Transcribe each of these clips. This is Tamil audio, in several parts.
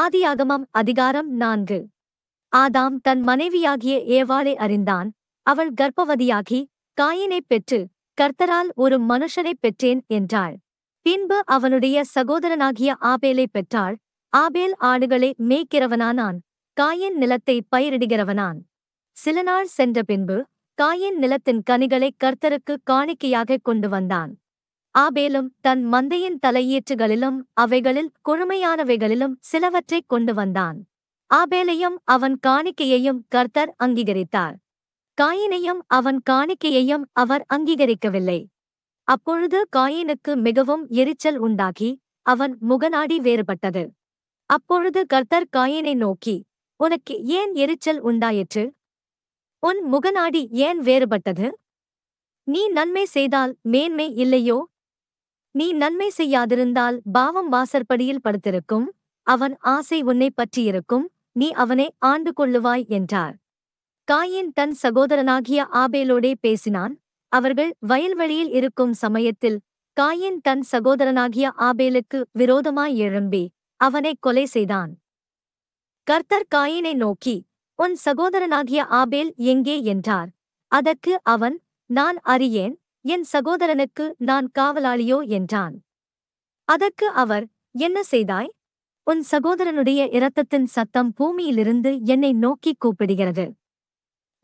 ஆதியாகமம் அதிகாரம் நான்கு ஆதாம் தன் மனைவியாகிய ஏவாளை அறிந்தான் அவள் கர்ப்பவதியாகி காயினைப் பெற்று கர்த்தரால் ஒரு மனுஷனைப் பெற்றேன் என்றாள் பின்பு அவனுடைய சகோதரனாகிய ஆபேலை பெற்றாள் ஆபேல் ஆடுகளை மேய்க்கிறவனானான் காயின் நிலத்தை பயிரிடுகிறவனான் சில நாள் சென்ற பின்பு காயின் நிலத்தின் கனிகளை கர்த்தருக்கு காணிக்கையாகக் கொண்டு வந்தான் ஆபேலும் தன் மந்தையின் தலையீற்றுகளிலும் அவைகளில் கொழுமையானவைகளிலும் சிலவற்றைக் கொண்டு வந்தான் ஆபேலையும் அவன் காணிக்கையையும் கர்த்தர் அங்கீகரித்தார் காயினையும் அவன் காணிக்கையையும் அவர் அங்கீகரிக்கவில்லை அப்பொழுது காயினுக்கு மிகவும் எரிச்சல் உண்டாகி அவன் முகநாடி வேறுபட்டது அப்பொழுது கர்த்தர் காயினை நோக்கி உனக்கு ஏன் எரிச்சல் உண்டாயிற்று உன் முகநாடி ஏன் வேறுபட்டது நீ நன்மை செய்தால் மேன்மை இல்லையோ நீ நன்மை செய்யாதிருந்தால் பாவம் வாசற்படியில் படுத்திருக்கும் அவன் ஆசை உன்னை பற்றியிருக்கும் நீ அவனை ஆண்டு கொள்ளுவாய் என்றார் காயின் தன் சகோதரனாகிய ஆபேலோடே பேசினான் அவர்கள் வயல்வெளியில் இருக்கும் சமயத்தில் காயின் தன் சகோதரனாகிய ஆபேலுக்கு விரோதமாய் எழும்பி அவனை கொலை செய்தான் கர்த்தர் காயினை நோக்கி உன் சகோதரனாகிய ஆபேல் எங்கே என்றார் அதற்கு அவன் நான் அறியேன் என் சகோதரனுக்கு நான் காவலாளியோ என்றான் அதற்கு அவர் என்ன செய்தாய் உன் சகோதரனுடைய இரத்தத்தின் சத்தம் பூமியிலிருந்து என்னை நோக்கி கூப்பிடுகிறது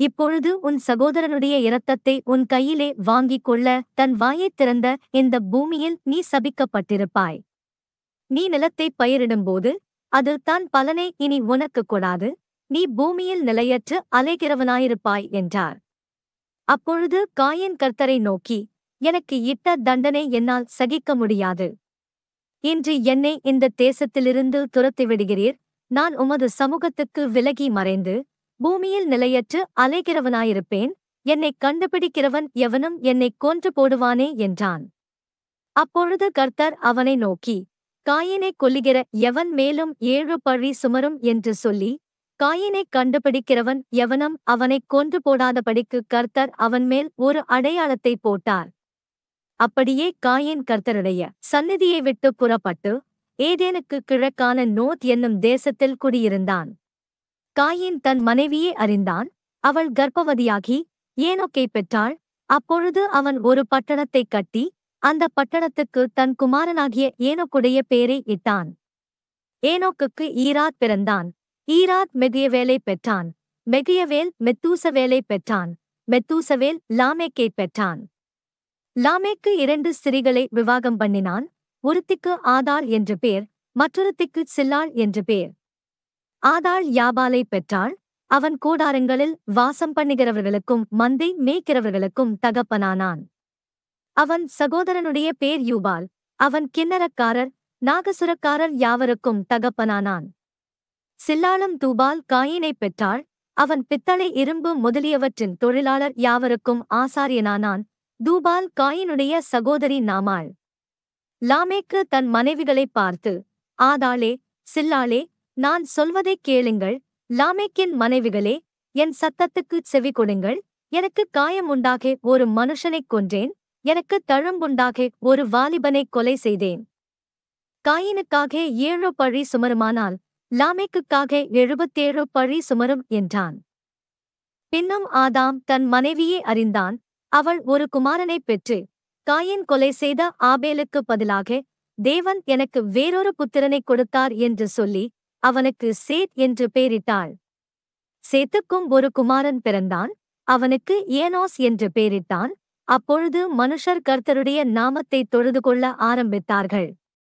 இப்பொழுது உன் சகோதரனுடைய இரத்தத்தை உன் கையிலே வாங்கிக் கொள்ள தன் வாயைத் திறந்த இந்த பூமியில் நீ சபிக்கப்பட்டிருப்பாய் நீ நிலத்தை பயிரிடும்போது அது தான் பலனை இனி உனக்கு கூடாது நீ பூமியில் நிலையற்று அலைகிறவனாயிருப்பாய் என்றார் அப்பொழுது காயின் கர்த்தரை நோக்கி எனக்கு இட்ட தண்டனை என்னால் சகிக்க முடியாது இன்று என்னை இந்த தேசத்திலிருந்து துரத்திவிடுகிறீர் நான் உமது சமூகத்துக்கு விலகி மறைந்து பூமியில் நிலையற்று அலைகிறவனாயிருப்பேன் என்னை கண்டுபிடிக்கிறவன் எவனும் என்னை கொன்று போடுவானே என்றான் அப்பொழுது கர்த்தர் அவனை நோக்கி காயினை கொல்லுகிற எவன் மேலும் ஏழு பழி சுமரும் என்று சொல்லி காயினைக் கண்டுபிடிக்கிறவன் எவனும் அவனைக் கொன்று போடாதபடிக்கு கர்த்தர் அவன் மேல் ஒரு அடையாளத்தை போட்டார் அப்படியே காயின் கர்த்தருடைய சந்நிதியை விட்டு புறப்பட்டு ஏதேனுக்கு கிழக்கான நோத் என்னும் தேசத்தில் குடியிருந்தான் காயின் தன் மனைவியே அறிந்தான் அவள் கர்ப்பவதியாகி ஏனோக்கை பெற்றாள் அப்பொழுது அவன் ஒரு பட்டணத்தை கட்டி அந்த பட்டணத்துக்கு தன் குமாரனாகிய ஏனோக்குடைய பேரை இட்டான் ஏனோக்குக்கு ஈராத் பிறந்தான் ஈராத் மெதியவேலை பெற்றான் மெதியவேல் மெத்தூசவேலை பெற்றான் மெத்தூசவேல் லாமேக்கை பெற்றான் லாமேக்கு இரண்டு ஸ்திரிகளை விவாகம் பண்ணினான் ஒருத்திக்கு ஆதாள் என்று பேர் மற்றொருத்திக்கு சில்லாள் என்று பேர் ஆதாள் யாபாலை பெற்றாள் அவன் கூடாரங்களில் வாசம் பண்ணுகிறவர்களுக்கும் மந்தை மேய்க்கிறவர்களுக்கும் தகப்பனானான் அவன் சகோதரனுடைய பேர் யூபால் அவன் கிண்ணறக்காரர் நாகசுரக்காரர் யாவருக்கும் தகப்பனானான் சில்லாளம் தூபால் காயினை பெற்றாள் அவன் பித்தளை இரும்பு முதலியவற்றின் தொழிலாளர் யாவருக்கும் ஆசாரியனானான் தூபால் காயினுடைய சகோதரி நாமாள் லாமேக்கு தன் மனைவிகளை பார்த்து ஆதாளே சில்லாளே நான் சொல்வதைக் கேளுங்கள் லாமேக்கின் மனைவிகளே என் சத்தத்துக்குச் செவி கொடுங்கள் எனக்கு காயம் உண்டாக ஒரு மனுஷனைக் கொன்றேன் எனக்கு தழும்புண்டாக ஒரு வாலிபனை கொலை செய்தேன் காயினுக்காக ஏழு பழி சுமருமானால் லாமேக்குக்காக எழுபத்தேழு பழி சுமரும் என்றான் பின்னும் ஆதாம் தன் மனைவியை அறிந்தான் அவள் ஒரு குமாரனைப் பெற்று காயின் கொலை செய்த ஆபேலுக்கு பதிலாக தேவன் எனக்கு வேறொரு புத்திரனை கொடுத்தார் என்று சொல்லி அவனுக்கு சேத் என்று பெயரிட்டாள் சேத்துக்கும் ஒரு குமாரன் பிறந்தான் அவனுக்கு ஏனோஸ் என்று பெயரிட்டான் அப்பொழுது மனுஷர் கர்த்தருடைய நாமத்தை தொழுது கொள்ள ஆரம்பித்தார்கள்